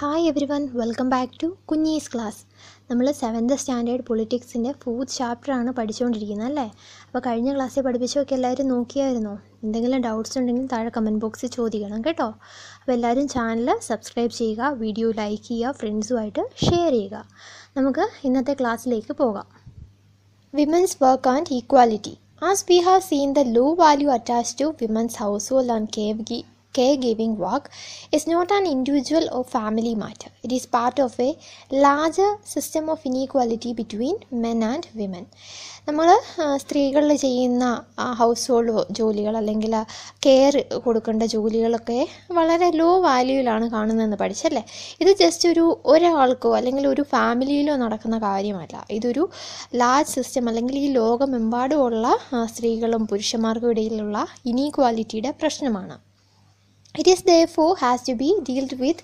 Hi everyone welcome back to കുഞ്ഞീസ് class നമ്മൾ seventh standard പൊളിറ്റിക്സിൻ്റെ ഫോർത്ത് ചാപ്റ്ററാണ് പഠിച്ചുകൊണ്ടിരിക്കുന്നത് അല്ലേ അപ്പോൾ കഴിഞ്ഞ ക്ലാസ്സിൽ പഠിപ്പിച്ചൊക്കെ എല്ലാവരും നോക്കിയായിരുന്നു എന്തെങ്കിലും ഡൗട്ട്സ് ഉണ്ടെങ്കിൽ താഴെ കമൻറ്റ് ബോക്സിൽ ചോദിക്കണം കേട്ടോ അപ്പോൾ എല്ലാവരും ചാനൽ സബ്സ്ക്രൈബ് ചെയ്യുക വീഡിയോ ലൈക്ക് ചെയ്യുക ഫ്രണ്ട്സുമായിട്ട് ഷെയർ ചെയ്യുക നമുക്ക് ഇന്നത്തെ ക്ലാസ്സിലേക്ക് പോകാം women's work and equality as we have seen the low value attach to women's household and ഗി caregiving work is not an individual or family matter. It is part of a larger system of inequality between men and women. നമ്മൾ സ്ത്രീകളിൽ ചെയ്യുന്ന house hold ജോലികൾ അല്ലെങ്കിൽ care കൊടുക്കേണ്ട ജോലികളൊക്കെ വളരെ law വാല്യൂയിലാണ് കാണുന്നതെന്ന് പഠിച്ചല്ലേ ഇത് ജസ്റ്റ് ഒരു ഒരാൾക്കോ അല്ലെങ്കിൽ ഒരു ഫാമിലിയിലോ നടക്കുന്ന കാര്യമല്ല ഇതൊരു ലാർജ് സിസ്റ്റം അല്ലെങ്കിൽ ഈ ലോകമെമ്പാടുമുള്ള സ്ത്രീകളും പുരുഷന്മാർക്കും ഇടയിലുള്ള ഇനീക്വാലിറ്റിയുടെ പ്രശ്നമാണ് It is therefore has to be dealt with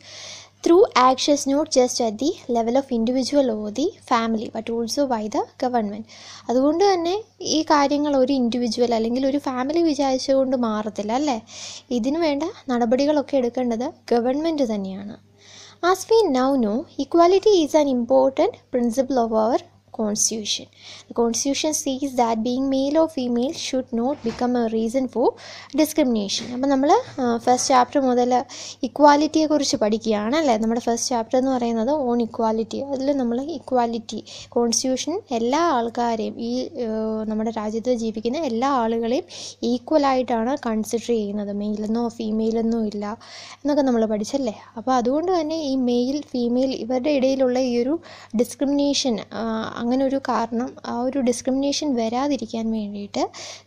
through actions not just at the level of individual or the family but also by the government അതുകൊണ്ട് തന്നെ ഈ കാര്യങ്ങൾ ഒരു ഇൻഡിവിജ്വൽ അല്ലെങ്കിൽ ഒരു ഫാമിലി വിചാരിച്ചുകൊണ്ട് മാറത്തില്ല അല്ലേ ഇതിനു വേണ്ട നടപടികളൊക്കെ എടുക്കേണ്ടത് ഗവൺമെൻറ് തന്നെയാണ് as we now know equality is an important principle of our constitution constitution says that being male male female should not become a reason for discrimination discrimination. അപ്പം നമ്മൾ ഫസ്റ്റ് ചാപ്റ്റർ മുതൽ ഇക്വാലിറ്റിയെക്കുറിച്ച് പഠിക്കുകയാണ് അല്ലേ നമ്മുടെ ഫസ്റ്റ് ചാപ്റ്റർ എന്ന് പറയുന്നത് on equality അതിൽ നമ്മൾ ഇക്വാലിറ്റി കോൺസ്റ്റിറ്റ്യൂഷൻ എല്ലാ ആൾക്കാരെയും ഈ നമ്മുടെ രാജ്യത്ത് ജീവിക്കുന്ന എല്ലാ ആളുകളെയും ഈക്വലായിട്ടാണ് കൺസിഡർ ചെയ്യുന്നത് മെയിലെന്നോ ഫീമെയിലെന്നോ ഇല്ല എന്നൊക്കെ നമ്മൾ പഠിച്ചല്ലേ അപ്പോൾ അതുകൊണ്ട് തന്നെ ഈ മെയിൽ ഫീമെയിൽ ഇവരുടെ ഇടയിലുള്ള ഈ ഒരു ഡിസ്ക്രിമിനേഷൻ അങ്ങനൊരു കാരണം ആ ഒരു ഡിസ്ക്രിമിനേഷൻ വരാതിരിക്കാൻ വേണ്ടിയിട്ട്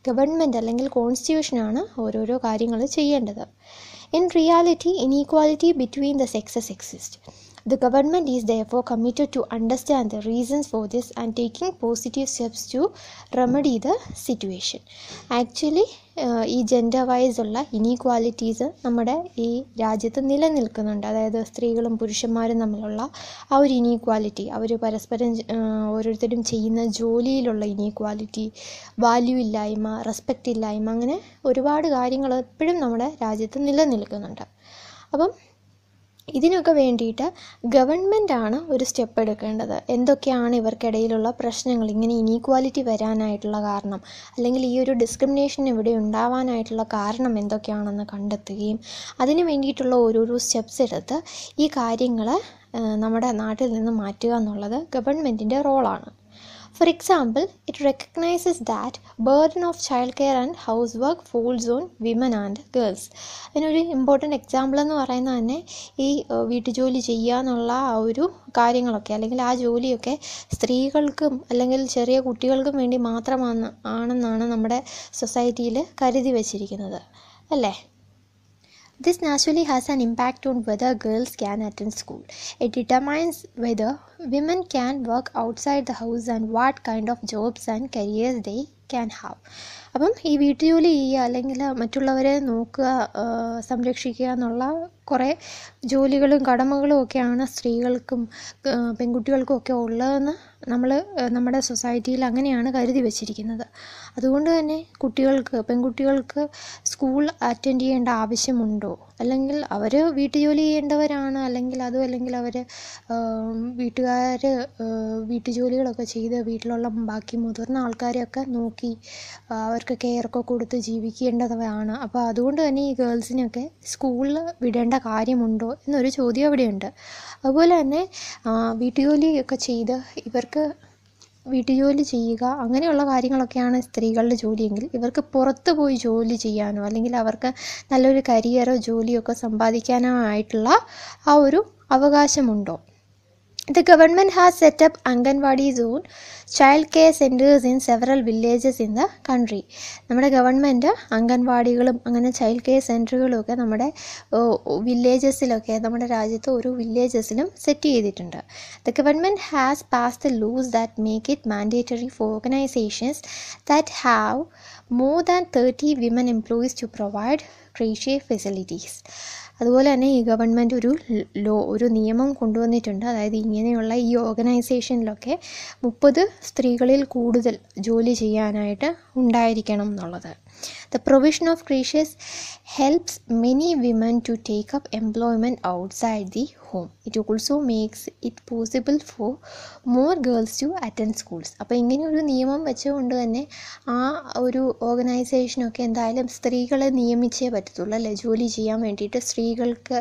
ഗവൺമെൻറ് അല്ലെങ്കിൽ കോൺസ്റ്റിറ്റ്യൂഷനാണ് ഓരോരോ കാര്യങ്ങൾ ചെയ്യേണ്ടത് in reality equality between the sexes exist The government is therefore committed to understand the reasons for this and taking positive steps to remedy the situation. Actually, uh, ഈ ജെൻഡർ വൈസ് ഉള്ള inequalities നമ്മുടെ ഈ രാജ്യത്ത് നിലനിൽക്കുന്നുണ്ട് അതായത് സ്ത്രീകളും പുരുഷന്മാരും തമ്മിലുള്ള ആ ഒരു ഇനീക്വാലിറ്റി അവർ പരസ്പരം ഓരോരുത്തരും ചെയ്യുന്ന ജോലിയിലുള്ള ഇനീക്വാലിറ്റി വാല്യൂ ഇല്ലായ്മ റെസ്പെക്റ്റ് ഇല്ലായ്മ അങ്ങനെ ഒരുപാട് കാര്യങ്ങൾ എപ്പോഴും നമ്മുടെ രാജ്യത്ത് നിലനിൽക്കുന്നുണ്ട് അപ്പം ഇതിനൊക്കെ വേണ്ടിയിട്ട് ഗവൺമെൻറ്റാണ് ഒരു സ്റ്റെപ്പ് എടുക്കേണ്ടത് എന്തൊക്കെയാണ് ഇവർക്കിടയിലുള്ള പ്രശ്നങ്ങൾ ഇങ്ങനെ ഇനീക്വാലിറ്റി വരാനായിട്ടുള്ള കാരണം അല്ലെങ്കിൽ ഈ ഒരു ഡിസ്ക്രിമിനേഷൻ ഇവിടെ ഉണ്ടാവാനായിട്ടുള്ള കാരണം എന്തൊക്കെയാണെന്ന് കണ്ടെത്തുകയും അതിന് വേണ്ടിയിട്ടുള്ള ഓരോരോ സ്റ്റെപ്സ് എടുത്ത് ഈ കാര്യങ്ങൾ നമ്മുടെ നാട്ടിൽ നിന്ന് മാറ്റുക എന്നുള്ളത് ഗവൺമെൻറ്റിൻ്റെ റോളാണ് For example, it recognizes that burden of childcare and housework falls on women and girls. അതിനൊരു ഇമ്പോർട്ടൻ്റ് എക്സാമ്പിൾ എന്ന് പറയുന്നത് തന്നെ ഈ വീട്ടുജോലി ചെയ്യാന്നുള്ള ആ ഒരു കാര്യങ്ങളൊക്കെ അല്ലെങ്കിൽ ആ ജോലിയൊക്കെ സ്ത്രീകൾക്കും അല്ലെങ്കിൽ ചെറിയ കുട്ടികൾക്കും വേണ്ടി മാത്രമാണ് ആണെന്നാണ് നമ്മുടെ സൊസൈറ്റിയിൽ കരുതി വച്ചിരിക്കുന്നത് അല്ലേ This naturally has an impact on whether girls can attend school. It determines whether women can work outside the house and what kind of jobs and careers they can have അപ്പം ഈ വീട്ടുജോലി ചെയ്യുക അല്ലെങ്കിൽ മറ്റുള്ളവരെ നോക്കുക സംരക്ഷിക്കുക എന്നുള്ള കുറേ ജോലികളും കടമകളും ഒക്കെയാണ് സ്ത്രീകൾക്കും പെൺകുട്ടികൾക്കും ഒക്കെ ഉള്ളതെന്ന് നമ്മൾ നമ്മുടെ സൊസൈറ്റിയിൽ അങ്ങനെയാണ് കരുതി വച്ചിരിക്കുന്നത് അതുകൊണ്ട് തന്നെ കുട്ടികൾക്ക് പെൺകുട്ടികൾക്ക് സ്കൂൾ അറ്റൻഡ് ചെയ്യേണ്ട ആവശ്യമുണ്ടോ അല്ലെങ്കിൽ അവർ വീട്ടുജോലി ചെയ്യേണ്ടവരാണ് അല്ലെങ്കിൽ അതും അല്ലെങ്കിൽ അവർ വീട്ടുകാർ വീട്ടുജോലികളൊക്കെ ചെയ്ത് വീട്ടിലുള്ള ബാക്കി മുതിർന്ന ആൾക്കാരെയൊക്കെ നോക്കി ഉണ്ടാക്കി അവർക്ക് കെയറൊക്കെ കൊടുത്ത് ജീവിക്കേണ്ടതാണ് അപ്പോൾ അതുകൊണ്ട് തന്നെ ഈ ഗേൾസിനെയൊക്കെ സ്കൂളിൽ വിടേണ്ട കാര്യമുണ്ടോ എന്നൊരു ചോദ്യം അവിടെയുണ്ട് അതുപോലെ തന്നെ വീട്ടുജോലിയൊക്കെ ചെയ്ത് ഇവർക്ക് വീട്ടുജോലി ചെയ്യുക അങ്ങനെയുള്ള കാര്യങ്ങളൊക്കെയാണ് സ്ത്രീകളുടെ ജോലിയെങ്കിൽ ഇവർക്ക് പുറത്ത് പോയി ജോലി ചെയ്യാനോ അല്ലെങ്കിൽ അവർക്ക് നല്ലൊരു കരിയറോ ജോലിയൊക്കെ സമ്പാദിക്കാനോ ആയിട്ടുള്ള ആ ഒരു അവകാശമുണ്ടോ The government has set up Anganwadi zone child care centres in several villages in the country നമ്മുടെ ഗവൺമെൻറ് അംഗൻവാടികളും അങ്ങനെ ചൈൽഡ് കെയർ സെൻറ്ററുകളും ഒക്കെ നമ്മുടെ വില്ലേജസിലൊക്കെ നമ്മുടെ രാജ്യത്ത് ഓരോ വില്ലേജസിലും സെറ്റ് ചെയ്തിട്ടുണ്ട് the government has pass the laws that make it mandatory for organisations that have more than thirty women employees to provide creche facilities അതുപോലെ തന്നെ ഈ ഗവൺമെൻറ് ഒരു ലോ ഒരു നിയമം കൊണ്ടുവന്നിട്ടുണ്ട് അതായത് ഇങ്ങനെയുള്ള ഈ ഓർഗനൈസേഷനിലൊക്കെ മുപ്പത് സ്ത്രീകളിൽ കൂടുതൽ ജോലി ചെയ്യാനായിട്ട് ഉണ്ടായിരിക്കണം എന്നുള്ളത് the provision of creches helps many women to take up employment outside the home. It also makes it possible for more girls to attend schools. അപ്പോൾ ഇങ്ങനെ ഒരു നിയമം വെച്ചുകൊണ്ട് തന്നെ ആ ഒരു ഓർഗനൈസേഷനൊക്കെ എന്തായാലും സ്ത്രീകളെ നിയമിച്ചേ പറ്റത്തുള്ളൂ അല്ലേ ജോലി ചെയ്യാൻ വേണ്ടിയിട്ട് സ്ത്രീകൾക്ക്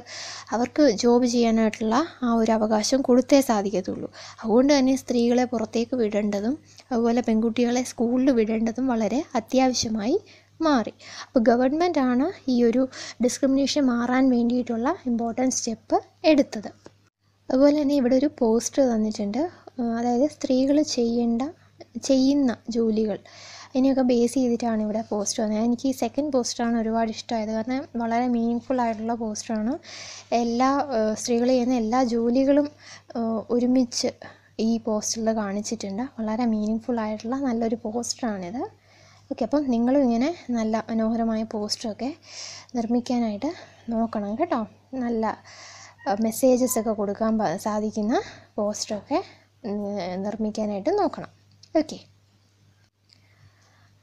അവർക്ക് ജോബ് ചെയ്യാനായിട്ടുള്ള ആ ഒരു അവകാശം കൊടുത്തേ സാധിക്കത്തുള്ളൂ അതുകൊണ്ട് തന്നെ സ്ത്രീകളെ പുറത്തേക്ക് വിടേണ്ടതും അതുപോലെ പെൺകുട്ടികളെ സ്കൂളിൽ വിടേണ്ടതും വളരെ അത്യാവശ്യമായി മാറി അപ്പോൾ ആണ് ഈ ഒരു ഡിസ്ക്രിമിനേഷൻ മാറാൻ വേണ്ടിയിട്ടുള്ള ഇമ്പോർട്ടൻറ്റ് സ്റ്റെപ്പ് എടുത്തത് അതുപോലെ തന്നെ ഇവിടെ ഒരു പോസ്റ്റർ തന്നിട്ടുണ്ട് അതായത് സ്ത്രീകൾ ചെയ്യേണ്ട ചെയ്യുന്ന ജോലികൾ അതിനെയൊക്കെ ബേസ് ചെയ്തിട്ടാണ് ഇവിടെ പോസ്റ്റർ വന്നത് എനിക്ക് ഈ സെക്കൻഡ് പോസ്റ്ററാണ് ഒരുപാട് ഇഷ്ടമായത് കാരണം വളരെ മീനിങ്ഫുൾ ആയിട്ടുള്ള പോസ്റ്ററാണ് എല്ലാ സ്ത്രീകൾ ചെയ്യുന്ന എല്ലാ ജോലികളും ഒരുമിച്ച് ഈ പോസ്റ്ററിൽ കാണിച്ചിട്ടുണ്ട് വളരെ മീനിങ്ഫുൾ ആയിട്ടുള്ള നല്ലൊരു പോസ്റ്ററാണിത് ഓക്കെ അപ്പം നിങ്ങളും ഇങ്ങനെ നല്ല മനോഹരമായ പോസ്റ്ററൊക്കെ നിർമ്മിക്കാനായിട്ട് നോക്കണം കേട്ടോ നല്ല മെസ്സേജസ് ഒക്കെ കൊടുക്കാൻ സാധിക്കുന്ന പോസ്റ്ററൊക്കെ നിർമ്മിക്കാനായിട്ട് നോക്കണം ഓക്കെ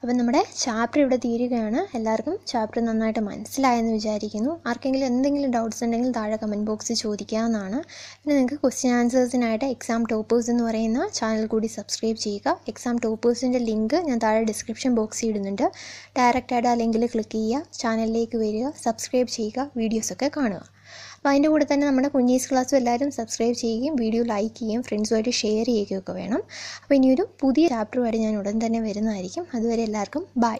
അപ്പം നമ്മുടെ ചാപ്റ്റർ ഇവിടെ തീരുകയാണ് എല്ലാവർക്കും ചാപ്റ്റർ നന്നായിട്ട് മനസ്സിലായെന്ന് വിചാരിക്കുന്നു ആർക്കെങ്കിലും എന്തെങ്കിലും ഡൗട്ട്സ് ഉണ്ടെങ്കിൽ താഴെ കമൻറ്റ് ബോക്സിൽ ചോദിക്കാവുന്നതാണ് പിന്നെ നിങ്ങൾക്ക് ക്വസ്റ്റ്യൻ ആൻസേഴ്സിനായിട്ട് എക്സാം ടോപ്പേഴ്സ് എന്ന് പറയുന്ന ചാനൽ കൂടി സബ്സ്ക്രൈബ് ചെയ്യുക എക്സാം ടോപ്പേഴ്സിൻ്റെ ലിങ്ക് ഞാൻ താഴെ ഡിസ്ക്രിപ്ഷൻ ബോക്സിൽ ഇടുന്നുണ്ട് ഡയറക്റ്റായിട്ട് ആ ലിങ്കിൽ ക്ലിക്ക് ചെയ്യുക ചാനലിലേക്ക് വരിക സബ്സ്ക്രൈബ് ചെയ്യുക വീഡിയോസൊക്കെ കാണുക അപ്പോൾ അതിൻ്റെ കൂടെ തന്നെ നമ്മുടെ കുഞ്ഞീസ് ക്ലാസ്സും എല്ലാവരും സബ്സ്ക്രൈബ് ചെയ്യുകയും വീഡിയോ ലൈക്ക് ചെയ്യുകയും ഫ്രണ്ട്സുമായിട്ട് ഷെയർ ചെയ്യുകയൊക്കെ വേണം അപ്പോൾ ഇനിയൊരു പുതിയ ചാപ്റ്ററുമായിട്ട് ഞാൻ ഉടൻ തന്നെ വരുന്നതായിരിക്കും അതുവരെ എല്ലാവർക്കും ബൈ